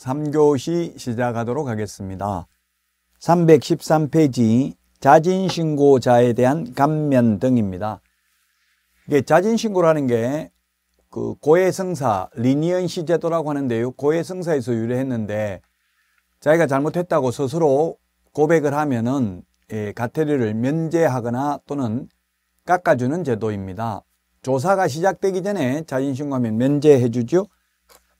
3교시 시작하도록 하겠습니다. 313페이지 자진신고자에 대한 감면 등입니다. 이게 자진신고라는 게그 고해성사 리니언시 제도라고 하는데요. 고해성사에서 유래했는데 자기가 잘못했다고 스스로 고백을 하면은 예, 가태료를 면제하거나 또는 깎아주는 제도입니다. 조사가 시작되기 전에 자진신고하면 면제해주죠.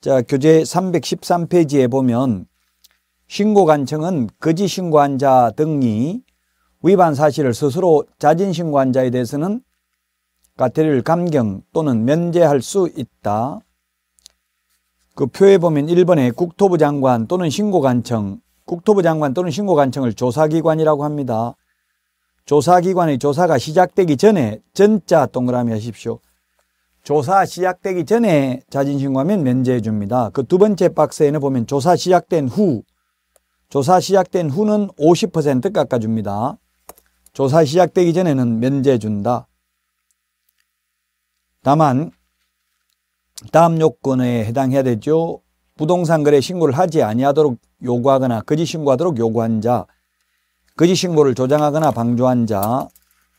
자, 교재 313페이지에 보면 신고관청은 거짓 신고한 자 등이 위반 사실을 스스로 자진 신고한 자에 대해서는 과태료를 감경 또는 면제할 수 있다. 그 표에 보면 1번에 국토부 장관 또는 신고관청, 국토부 장관 또는 신고관청을 조사기관이라고 합니다. 조사기관의 조사가 시작되기 전에 전자 동그라미 하십시오. 조사 시작되기 전에 자진신고하면 면제해 줍니다. 그 두 번째 박스에는 보면 조사 시작된 후 조사 시작된 후는 50% 깎아줍니다. 조사 시작되기 전에는 면제해 준다. 다만 다음 요건에 해당해야 되죠. 부동산 거래 신고를 하지 아니하도록 요구하거나 거짓 신고하도록 요구한 자, 거짓 신고를 조장하거나 방조한 자,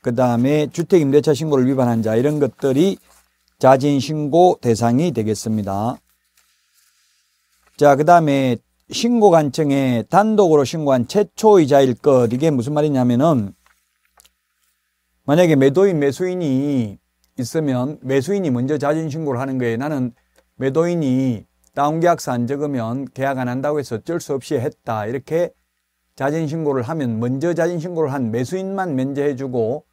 그 다음에 주택임대차 신고를 위반한 자 이런 것들이 자진신고 대상이 되겠습니다. 자, 그 다음에 신고관청에 단독으로 신고한 최초이자일 것. 이게 무슨 말이냐면은 만약에 매도인, 매수인이 있으면 매수인이 먼저 자진신고를 하는 거예요. 나는 매도인이 다운계약서 안 적으면 계약 안 한다고 해서 어쩔 수 없이 했다. 이렇게 자진신고를 하면 먼저 자진신고를 한 매수인만 면제해주고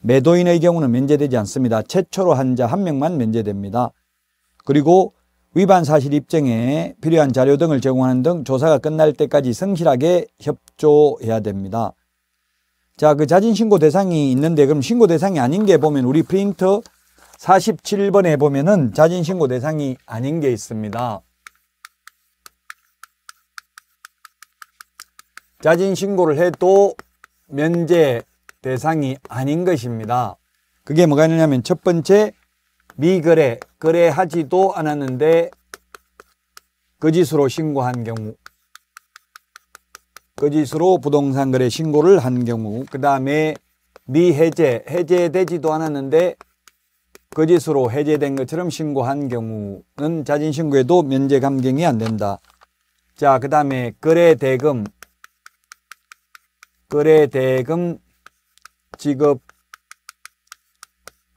매도인의 경우는 면제되지 않습니다. 최초로 한 자 한 명만 면제됩니다. 그리고 위반 사실 입증에 필요한 자료 등을 제공하는 등 조사가 끝날 때까지 성실하게 협조해야 됩니다. 자, 그 자진 신고 대상이 있는데 그럼 신고 대상이 아닌 게 보면 우리 프린트 47번에 보면은 자진 신고 대상이 아닌 게 있습니다. 자진 신고를 해도 면제 대상이 아닌 것입니다. 그게 뭐가 있냐면첫 번째 미거래, 거래하지도 않았는데 거짓으로 신고한 경우 거짓으로 부동산 거래 신고를 한 경우 그 다음에 미해제, 해제되지도 않았는데 거짓으로 해제된 것처럼 신고한 경우는 자진신고에도 면제 감경이 안 된다. 자, 그 다음에 거래대금, 거래대금 직업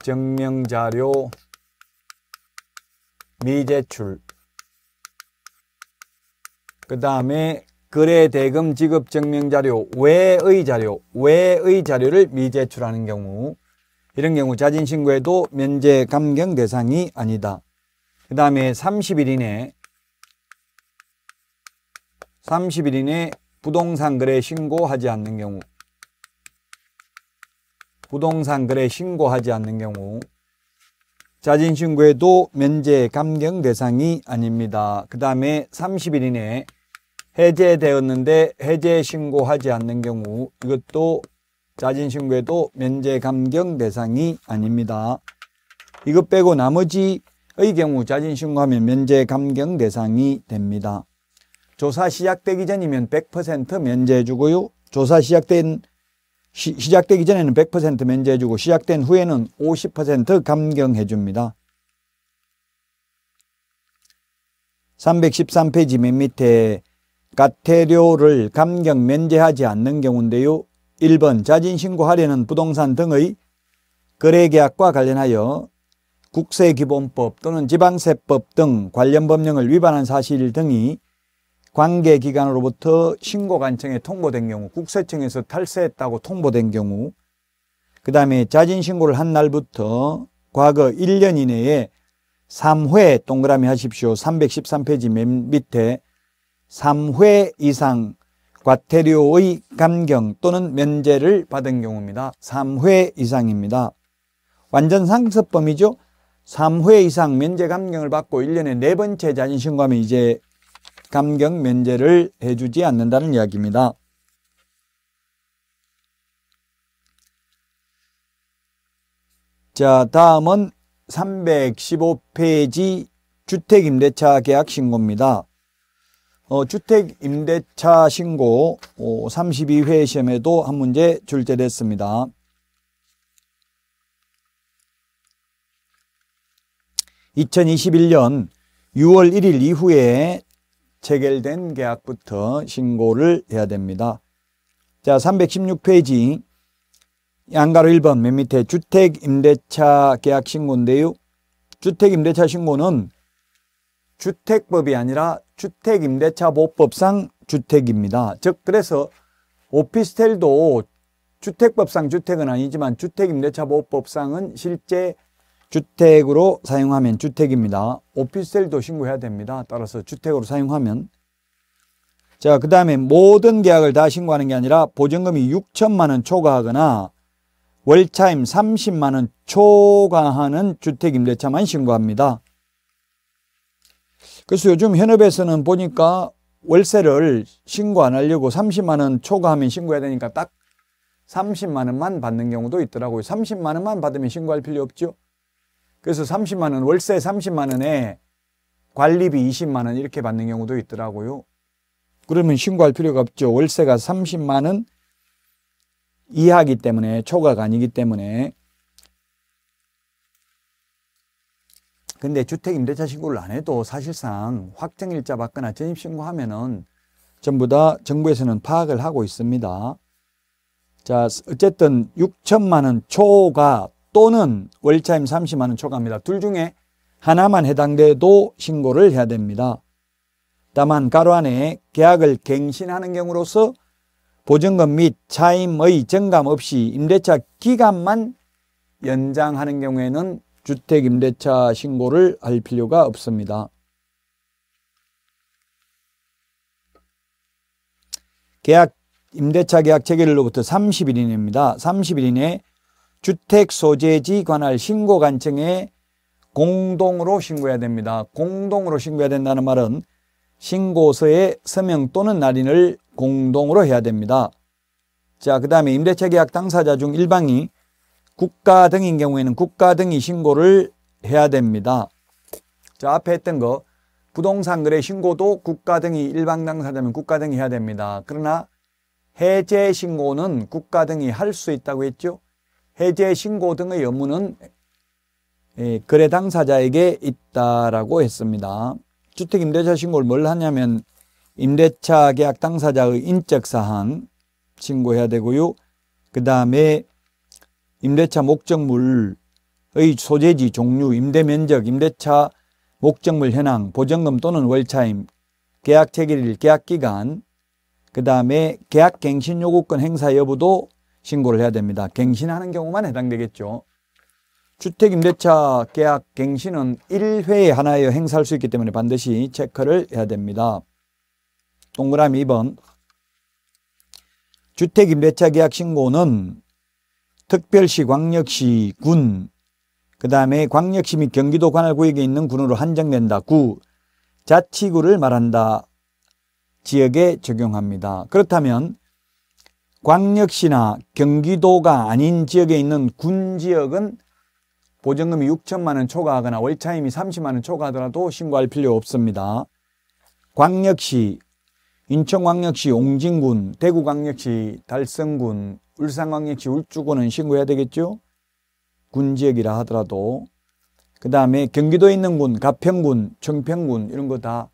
증명자료 미제출 그 다음에 거래대금 직업증명자료 외의 자료 외의 자료를 미제출하는 경우 이런 경우 자진신고에도 면제 감경 대상이 아니다 그 다음에 30일 이내 30일 이내 부동산 거래 신고하지 않는 경우 부동산 거래 신고하지 않는 경우 자진 신고에도 면제 감경 대상이 아닙니다. 그 다음에 30일 이내 해제되었는데 해제 신고하지 않는 경우 이것도 자진 신고에도 면제 감경 대상이 아닙니다. 이것 빼고 나머지의 경우 자진 신고하면 면제 감경 대상이 됩니다. 조사 시작되기 전이면 100% 면제해 주고요. 조사 시작된 시, 작되기 전에는 100% 면제해주고 시작된 후에는 50% 감경해줍니다. 313페이지 맨 밑에 가태료를 감경 면제하지 않는 경우인데요. 1번 자진신고하려는 부동산 등의 거래계약과 관련하여 국세기본법 또는 지방세법 등 관련 법령을 위반한 사실 등이 관계기관으로부터 신고관청에 통보된 경우 국세청에서 탈세했다고 통보된 경우 그 다음에 자진신고를 한 날부터 과거 1년 이내에 3회 동그라미 하십시오 313페이지 맨 밑에 3회 이상 과태료의 감경 또는 면제를 받은 경우입니다 3회 이상입니다 완전 상습범이죠 3회 이상 면제 감경을 받고 1년에 4 번째 자진신고하면 이제 감경 면제를 해주지 않는다는 이야기입니다. 자, 다음은 315페이지 주택임대차 계약 신고입니다. 어, 주택임대차 신고 어, 32회 시험에도 한 문제 출제됐습니다. 2 0 2 1년 6월 1일 이후에 체결된 계약부터 신고를 해야 됩니다. 자, 316페이지 양가로 1번 맨 밑에 주택임대차 계약 신고인데요. 주택임대차 신고는 주택법이 아니라 주택임대차보호법상 주택입니다. 즉 그래서 오피스텔도 주택법상 주택은 아니지만 주택임대차보호법상은 실제 주택으로 사용하면 주택입니다. 오피스텔도 신고해야 됩니다. 따라서 주택으로 사용하면 자, 그 다음에 모든 계약을 다 신고하는 게 아니라 보증금이 6천만 원 초과하거나 월차임 30만 원 초과하는 주택임대차만 신고합니다. 그래서 요즘 현업에서는 보니까 월세를 신고 안 하려고 30만 원 초과하면 신고해야 되니까 딱 30만 원만 받는 경우도 있더라고요. 30만 원만 받으면 신고할 필요 없죠. 그래서 30만 원 월세 30만 원에 관리비 20만 원 이렇게 받는 경우도 있더라고요. 그러면 신고할 필요가 없죠. 월세가 30만 원 이하기 때문에 초과가 아니기 때문에 근데 주택 임대차 신고를 안 해도 사실상 확정일자 받거나 전입 신고하면은 전부 다 정부에서는 파악을 하고 있습니다. 자, 어쨌든 6천만 원 초과 또는 월차임 30만 원 초과합니다. 둘 중에 하나만 해당돼도 신고를 해야 됩니다. 다만 가로 안에 계약을 갱신하는 경우로서 보증금 및 차임의 증감 없이 임대차 기간만 연장하는 경우에는 주택임대차 신고를 할 필요가 없습니다. 계약 임대차 계약 체결일로부터 30일 이내입니다. 30일 이내 에 주택 소재지 관할 신고 관청에 공동으로 신고해야 됩니다. 공동으로 신고해야 된다는 말은 신고서의 서명 또는 날인을 공동으로 해야 됩니다. 자, 그 다음에 임대차 계약 당사자 중 일방이 국가 등인 경우에는 국가 등이 신고를 해야 됩니다. 자, 앞에 했던 거 부동산 거래 신고도 국가 등이 일방 당사자면 국가 등이 해야 됩니다. 그러나 해제 신고는 국가 등이 할 수 있다고 했죠. 해제 신고 등의 의무는 예, 거래 당사자에게 있다라고 했습니다. 주택 임대차 신고를 뭘 하냐면 임대차 계약 당사자의 인적 사항 신고해야 되고요. 그 다음에 임대차 목적물의 소재지 종류, 임대 면적, 임대차 목적물 현황, 보증금 또는 월차임, 계약 체결일, 계약 기간, 그 다음에 계약 갱신 요구권 행사 여부도 신고를 해야 됩니다. 갱신하는 경우만 해당되겠죠. 주택임대차 계약 갱신은 1회에 하나여 행사할 수 있기 때문에 반드시 체크를 해야 됩니다. 동그라미 2번 주택임대차 계약 신고는 특별시, 광역시, 군, 그 다음에 광역시 및 경기도 관할구역에 있는 군으로 한정된다. 구, 자치구를 말한다. 지역에 적용합니다. 그렇다면 광역시나 경기도가 아닌 지역에 있는 군 지역은 보증금이 6천만 원 초과하거나 월차임이 30만 원 초과하더라도 신고할 필요 없습니다. 광역시, 인천광역시 옹진군, 대구광역시 달성군, 울산광역시 울주군은 신고해야 되겠죠? 군 지역이라 하더라도 그 다음에 경기도에 있는 군, 가평군, 청평군 이런 거 다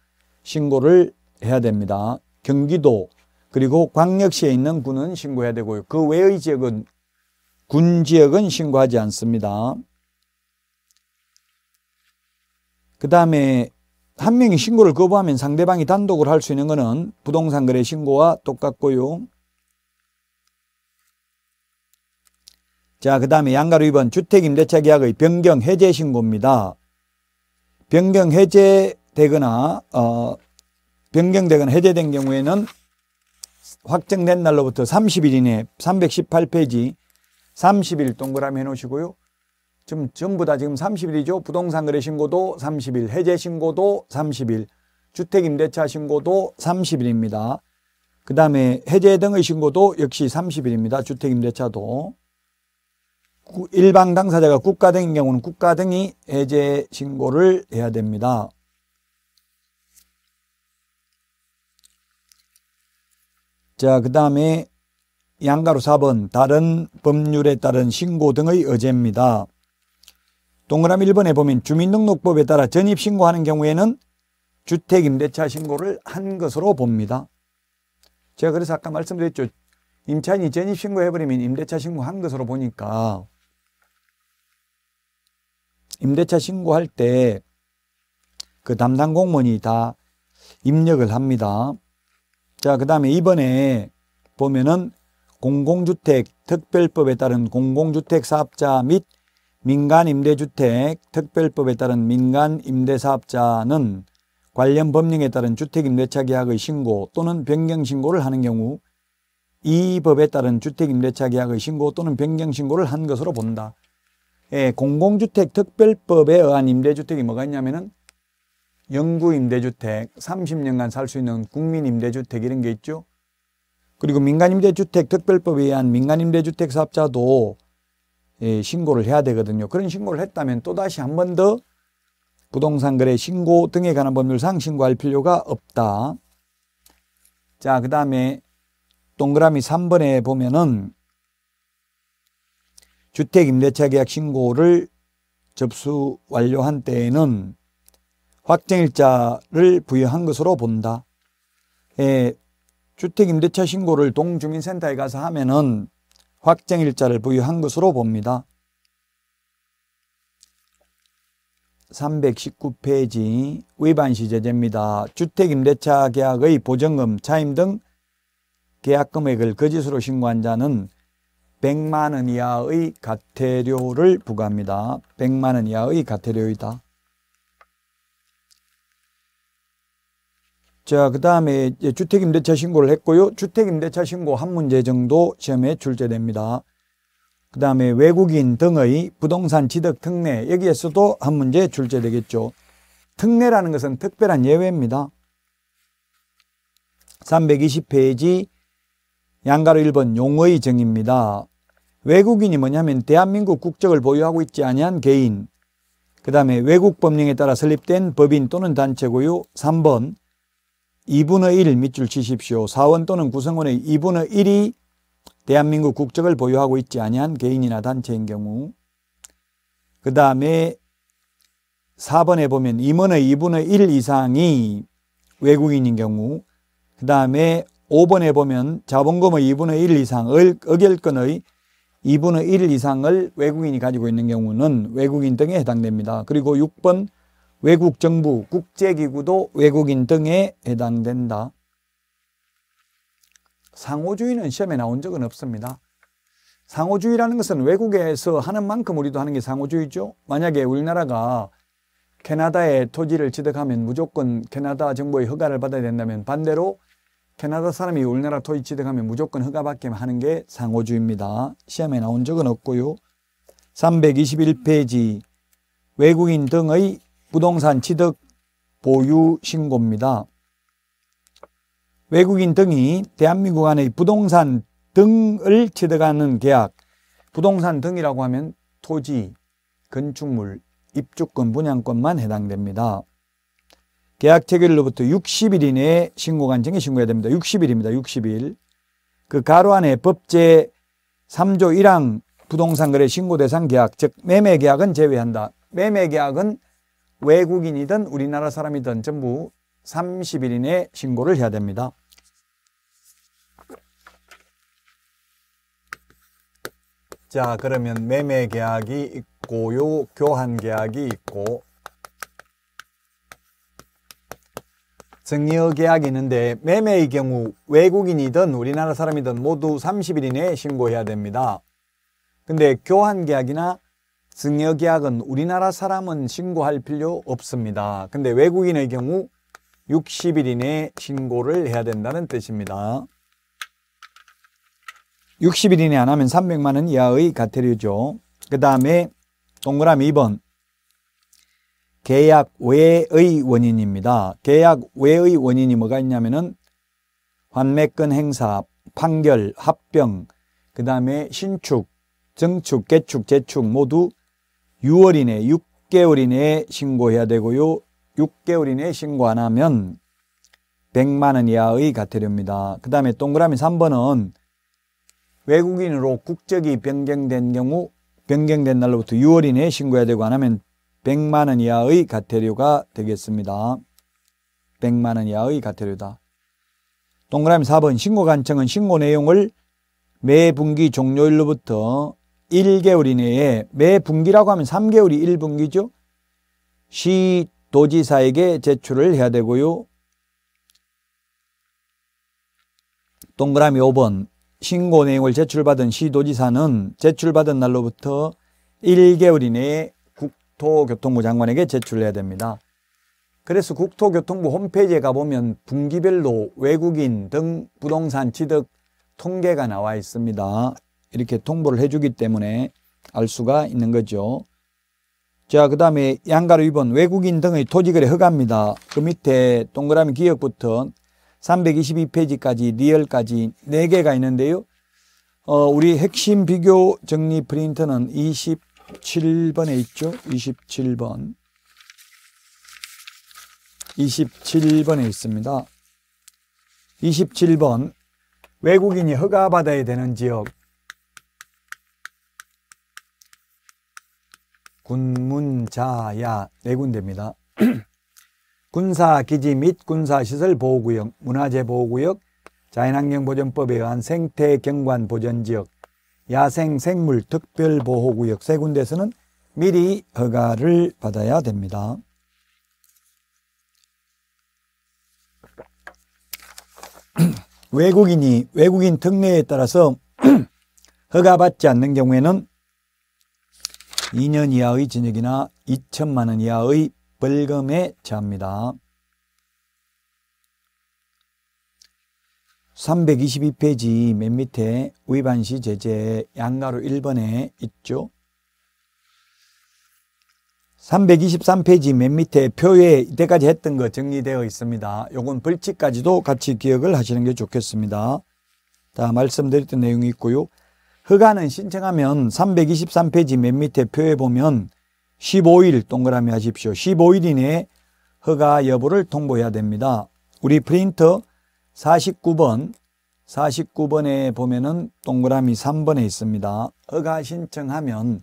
신고를 해야 됩니다. 경기도, 그리고 광역시에 있는 군은 신고해야 되고요. 그 외의 지역은 군 지역은 신고하지 않습니다. 그 다음에 한 명이 신고를 거부하면 상대방이 단독으로 할 수 있는 것은 부동산 거래 신고와 똑같고요. 자, 그 다음에 양가로 2번 주택임대차 계약의 변경 해제 신고입니다. 변경 해제되거나 어, 변경되거나 해제된 경우에는 확정된 날로부터 30일 이내 318페이지 30일 동그라미 해놓으시고요. 지금 전부 다 지금 30일이죠. 부동산 거래 신고도 30일, 해제 신고도 30일, 주택임대차 신고도 30일입니다. 그 다음에 해제 등의 신고도 역시 30일입니다. 주택임대차도. 일반 당사자가 국가 등인 경우는 국가 등이 해제 신고를 해야 됩니다. 자, 그 다음에 양가로 4번 다른 법률에 따른 신고 등의 의제입니다. 동그라미 1번에 보면 주민등록법에 따라 전입신고하는 경우에는 주택임대차 신고를 한 것으로 봅니다. 제가 그래서 아까 말씀드렸죠. 임차인이 전입신고해버리면 임대차 신고한 것으로 보니까 임대차 신고할 때 그 담당 공무원이 다 입력을 합니다. 자, 그 다음에 이번에 보면은 공공주택 특별법에 따른 공공주택 사업자 및 민간 임대주택 특별법에 따른 민간 임대사업자는 관련 법령에 따른 주택임대차 계약의 신고 또는 변경 신고를 하는 경우 이 법에 따른 주택임대차 계약의 신고 또는 변경 신고를 한 것으로 본다. 예, 공공주택 특별법에 의한 임대주택이 뭐가 있냐면은 영구 임대주택 30년간 살 수 있는 국민 임대주택 이런 게 있죠. 그리고 민간임대주택 특별법에 의한 민간임대주택 사업자도 예, 신고를 해야 되거든요. 그런 신고를 했다면 또다시 한 번 더 부동산 거래 신고 등에 관한 법률상 신고할 필요가 없다. 자, 그 다음에 동그라미 3번에 보면은 주택임대차 계약 신고를 접수 완료한 때에는 확정일자를 부여한 것으로 본다. 예, 주택임대차 신고를 동주민센터에 가서 하면은 확정일자를 부여한 것으로 봅니다. 319페이지 위반시제제입니다. 주택임대차 계약의 보증금, 차임 등 계약금액을 거짓으로 신고한 자는 100만원 이하의 가태료를 부과합니다. 100만원 이하의 가태료이다. 자, 그 다음에 주택임대차 신고를 했고요. 주택임대차 신고 한 문제 정도 시험에 출제됩니다. 그 다음에 외국인 등의 부동산 취득 특례 여기에서도 한 문제 출제되겠죠. 특례라는 것은 특별한 예외입니다. 320페이지 양가로 1번 용의 정입니다. 외국인이 뭐냐면 대한민국 국적을 보유하고 있지 아니한 개인 그 다음에 외국 법령에 따라 설립된 법인 또는 단체고요. 3번 2분의 1 밑줄 치십시오. 사원 또는 구성원의 2분의 1이 대한민국 국적을 보유하고 있지 아니한 개인이나 단체인 경우 그 다음에 4번에 보면 임원의 2분의 1 이상이 외국인인 경우 그 다음에 5번에 보면 자본금의 2분의 1 이상을 의결권의 2분의 1 이상을 외국인이 가지고 있는 경우는 외국인 등에 해당됩니다. 그리고 6번 외국 정부, 국제기구도 외국인 등에 해당된다. 상호주의는 시험에 나온 적은 없습니다. 상호주의라는 것은 외국에서 하는 만큼 우리도 하는 게 상호주의죠. 만약에 우리나라가 캐나다의 토지를 취득하면 무조건 캐나다 정부의 허가를 받아야 된다면 반대로 캐나다 사람이 우리나라 토지 취득하면 무조건 허가받게 하는 게 상호주의입니다. 시험에 나온 적은 없고요. 321페이지 외국인 등의 부동산 취득 보유 신고입니다. 외국인 등이 대한민국 안의 부동산 등을 취득하는 계약 부동산 등이라고 하면 토지, 건축물, 입주권, 분양권만 해당됩니다. 계약 체결로부터 60일 이내에 신고관청에 신고해야 됩니다. 60일입니다. 60일. 그 가로 안에 법제 3조 1항 부동산 거래 신고 대상 계약, 즉 매매 계약은 제외한다. 매매 계약은 외국인이든 우리나라 사람이든 전부 30일 이내 신고를 해야 됩니다. 자 그러면 매매 계약이 있고요 교환 계약이 있고 증여 계약이 있는데 매매의 경우 외국인이든 우리나라 사람이든 모두 30일 이내 신고해야 됩니다. 근데 교환 계약이나 승여계약은 우리나라 사람은 신고할 필요 없습니다. 근데 외국인의 경우 60일 이내에 신고를 해야 된다는 뜻입니다. 60일 이내 안 하면 300만원 이하의 과태료죠. 그 다음에 동그라미 2번 계약 외의 원인입니다. 계약 외의 원인이 뭐가 있냐면은 환매권 행사, 판결, 합병, 그 다음에 신축, 증축, 개축, 재축 모두 6월 이내, 6개월 이내에 신고해야 되고요. 6개월 이내에 신고 안 하면 100만 원 이하의 과태료입니다. 그 다음에 동그라미 3번은 외국인으로 국적이 변경된 경우 변경된 날로부터 6월 이내에 신고해야 되고 안 하면 100만 원 이하의 과태료가 되겠습니다. 100만 원 이하의 과태료다. 동그라미 4번 신고 간청은 신고 내용을 매 분기 종료일로부터 1개월 이내에 매 분기라고 하면 3개월이 1분기죠. 시 도지사에게 제출을 해야 되고요. 동그라미 5번 신고 내용을 제출받은 시도지사는 제출받은 날로부터 1개월 이내에 국토교통부 장관에게 제출해야 됩니다. 그래서 국토교통부 홈페이지에 가보면 분기별로 외국인 등 부동산 취득 통계가 나와 있습니다. 이렇게 통보를 해주기 때문에 알 수가 있는 거죠. 자, 그 다음에 양가로 2번 외국인 등의 토지거래 허가입니다. 그 밑에 동그라미 기역부터 322페이지까지 리얼까지 4개가 있는데요. 어, 우리 핵심 비교 정리 프린트는 27번에 있죠. 27번. 27번에 있습니다. 27번 외국인이 허가받아야 되는 지역 군문자야 네 군데입니다. 군사기지 및 군사시설 보호구역, 문화재보호구역, 자연환경보전법에 의한 생태경관보전지역, 야생생물특별보호구역 세 군데에서는 미리 허가를 받아야 됩니다. 외국인이 외국인 특례에 따라서 허가받지 않는 경우에는 2년 이하의 징역이나 2천만 원 이하의 벌금에 처합니다. 322페이지 맨 밑에 위반 시 제재 양가로 1번에 있죠. 323페이지 맨 밑에 표에 이때까지 했던 거 정리되어 있습니다. 요건 벌칙까지도 같이 기억을 하시는 게 좋겠습니다. 다 말씀드렸던 내용이 있고요. 허가는 신청하면 323페이지 맨 밑에 표에 보면 15일 동그라미 하십시오. 15일 이내에 허가 여부를 통보해야 됩니다. 우리 프린터 49번 49번에 보면은 동그라미 3번에 있습니다. 허가 신청하면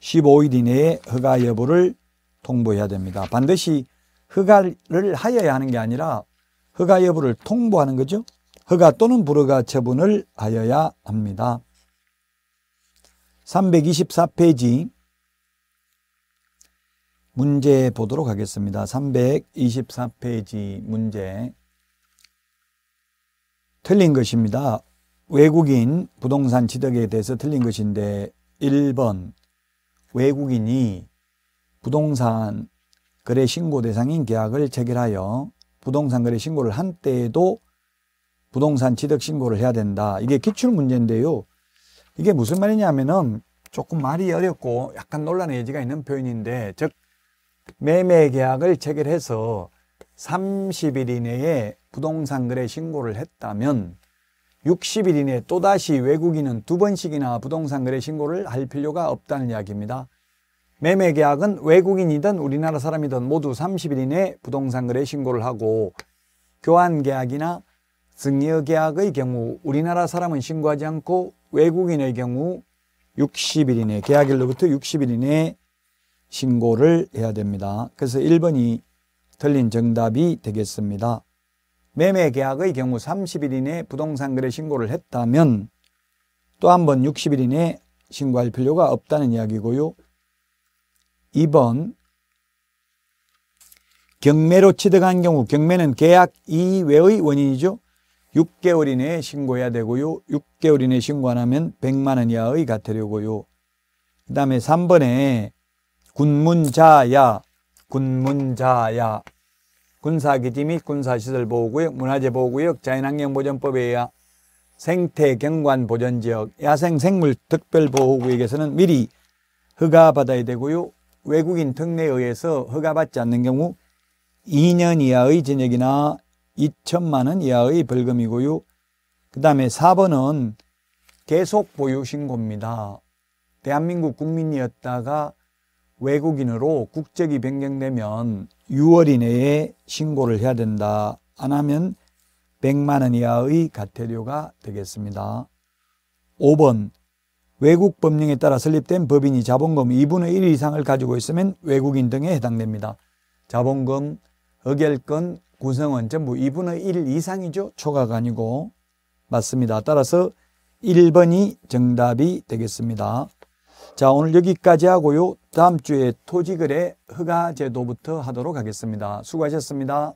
15일 이내에 허가 여부를 통보해야 됩니다. 반드시 허가를 하여야 하는 게 아니라 허가 여부를 통보하는 거죠. 허가 또는 불허가 처분을 하여야 합니다. 324페이지 문제 보도록 하겠습니다. 324페이지 문제 틀린 것입니다. 외국인 부동산 취득에 대해서 틀린 것인데 1번 외국인이 부동산 거래 신고 대상인 계약을 체결하여 부동산 거래 신고를 한 때에도 부동산 취득 신고를 해야 된다. 이게 기출 문제인데요. 이게 무슨 말이냐면은 하 조금 말이 어렵고 약간 논란의 여지가 있는 표현인데 즉 매매 계약을 체결해서 30일 이내에 부동산 거래 신고를 했다면 60일 이내 에 또다시 외국인은 두 번씩이나 부동산 거래 신고를 할 필요가 없다는 이야기입니다. 매매 계약은 외국인이든 우리나라 사람이든 모두 30일 이내 에 부동산 거래 신고를 하고 교환 계약이나 증여 계약의 경우 우리나라 사람은 신고하지 않고 외국인의 경우 60일 이내, 계약일로부터 60일 이내 신고를 해야 됩니다. 그래서 1번이 틀린 정답이 되겠습니다. 매매 계약의 경우 30일 이내 부동산 거래 신고를 했다면 또 한 번 60일 이내 신고할 필요가 없다는 이야기고요. 2번 경매로 취득한 경우 경매는 계약 이외의 원인이죠. 6개월 이내에 신고해야 되고요. 6개월 이내에 신고 안 하면 100만 원 이하의 과태료고요. 그 다음에 3번에 군문자야, 군문자야. 군사기지 및 군사시설 보호구역, 문화재보호구역, 자연환경보전법에 의하 생태경관보전지역, 야생생물특별보호구역에서는 미리 허가받아야 되고요. 외국인 특례에 의해서 허가받지 않는 경우 2년 이하의 징역이나 2천만 원 이하의 벌금이고요. 그 다음에 4번은 계속 보유 신고입니다. 대한민국 국민이었다가 외국인으로 국적이 변경되면 6월 이내에 신고를 해야 된다. 안 하면 100만 원 이하의 과태료가 되겠습니다. 5번 외국 법령에 따라 설립된 법인이 자본금 2분의 1 이상을 가지고 있으면 외국인 등에 해당됩니다. 자본금, 의결권, 구성은 전부 뭐 2분의 1 이상이죠. 초과가 아니고. 맞습니다. 따라서 1번이 정답이 되겠습니다. 자, 오늘 여기까지 하고요. 다음 주에 토지거래 허가 제도부터 하도록 하겠습니다. 수고하셨습니다.